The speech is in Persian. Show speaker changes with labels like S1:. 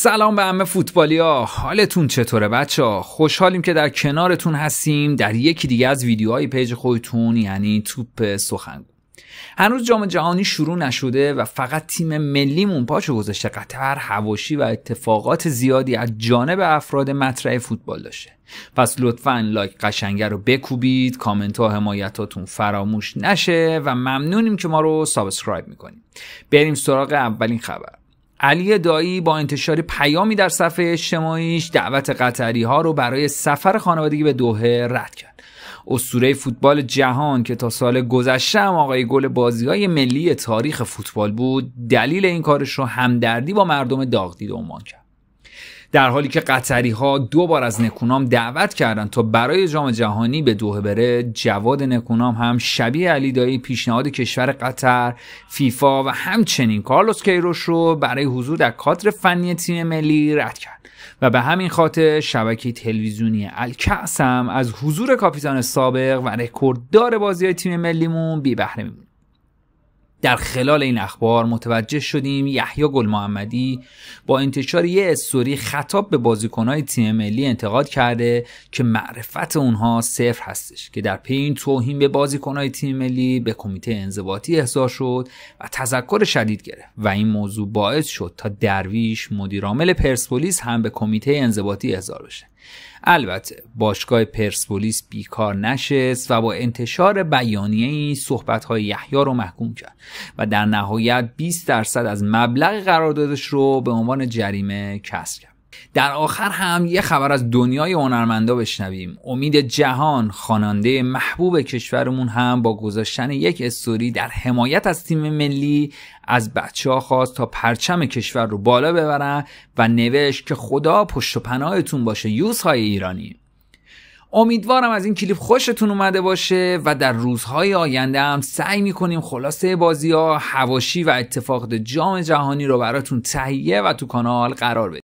S1: سلام به همه فوتبالی ها حالتون چطوره بچه ها خوشحالیم که در کنارتون هستیم در یکی دیگه از ویدیوهای پیج خودتون یعنی توپ سخنگو هنوز جام جهانی شروع نشده و فقط تیم ملیمون پاچو گذاشته قطر هواشی و اتفاقات زیادی از جانب افراد مطرح فوتبال داشته پس لطفا لایک قشنگه رو بکوبید کامنت ها حمایتاتون فراموش نشه و ممنونیم که ما رو سابسکرایب میکنیم بریم سراغ اولین خبر علی دایی با انتشار پیامی در صفحه اجتماعیش دعوت قطری ها رو برای سفر خانوادگی به دوهه رد کرد اسطوره فوتبال جهان که تا سال گذشته هم آقای گل بازی های ملی تاریخ فوتبال بود دلیل این کارش رو همدردی با مردم داغدید عنوان کرد در حالی که قطری ها دو بار از نکونام دعوت کردند تا برای جام جهانی به دوه بره جواد نکونام هم شبیه علی دایی پیشنهاد کشور قطر فیفا و همچنین کارلوس کیروش رو برای حضور در کادر فنی تیم ملی رد کرد و به همین خاطر شبکه تلویزیونی الکعسم از حضور کاپیتان سابق و رکورددار بازی های تیم ملیمون بی بهره میمونه در خلال این اخبار متوجه شدیم یحیی گل محمدی با انتشار یه استوری خطاب به بازیکنهای تیم ملی انتقاد کرده که معرفت اونها صفر هستش که در پی این توهین به بازیکنهای تیم ملی به کمیته انضباطی احضار شد و تذکر شدید گرفت و این موضوع باعث شد تا درویش مدیرعامل پرسپولیس هم به کمیته انضباطی احضار بشه البته باشگاه پرسپولیس بیکار نشست و با انتشار بیانیه‌ای این یحیی رو محکوم کرد و در نهایت 20 درصد از مبلغ قراردادش رو به عنوان جریمه کسر کرد در آخر هم یه خبر از دنیای هنرمندا بشنویم امید جهان خواننده محبوب کشورمون هم با گذاشتن یک استوری در حمایت از تیم ملی از بچه ها خواست تا پرچم کشور رو بالا ببرن و نوشت که خدا پشت و پناهتون باشه یوزهای ایرانی امیدوارم از این کلیپ خوشتون اومده باشه و در روزهای آینده هم سعی میکنیم خلاصه بازی ها هواشی و اتفاقات جام جهانی رو براتون تهیه و تو کانال قرار بدیم